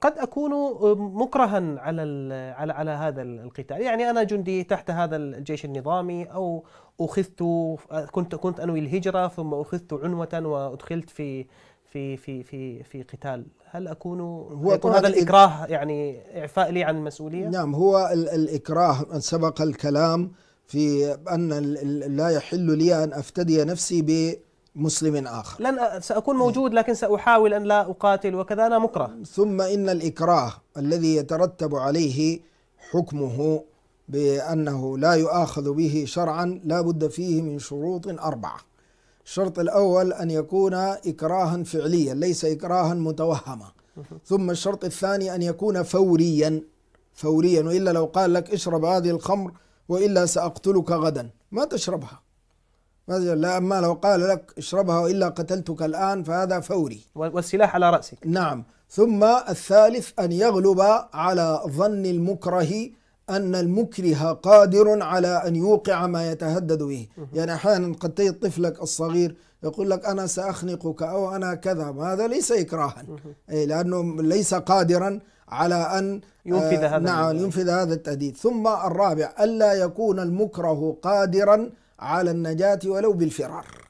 قد اكون آه، مكرها على على على هذا القتال، يعني انا جندي تحت هذا الجيش النظامي او اخذت آه، كنت كنت انوي الهجره ثم اخذت عنوه وادخلت في في في في في قتال هل اكون هو يكون هذا الاكراه يعني اعفاء لي عن المسؤوليه نعم هو الاكراه سبق الكلام في ان لا يحل لي ان افتدي نفسي ب مسلم آخر لن سأكون موجود لكن سأحاول أن لا أقاتل وكذا أنا مكره ثم إن الإكراه الذي يترتب عليه حكمه بأنه لا يؤاخذ به شرعا لا بد فيه من شروط أربعة الشرط الأول أن يكون إكراها فعليا ليس إكراها متوهما ثم الشرط الثاني أن يكون فوريا فوريا وإلا لو قال لك اشرب هذه الخمر وإلا سأقتلك غدا ما تشربها لا ما لو قال لك اشربها والا قتلتك الآن فهذا فوري والسلاح على رأسك نعم ثم الثالث أن يغلب على ظن المكره أن المكره قادر على أن يوقع ما يتهدد به يعني أحيانا قد تجد طفلك الصغير يقول لك أنا سأخنقك أو أنا كذا هذا ليس إكراها أي لأنه ليس قادرا على أن ينفذ آه، هذا نعم ينفذ هذا التهديد ثم الرابع ألا يكون المكره قادرا على النجاة ولو بالفرار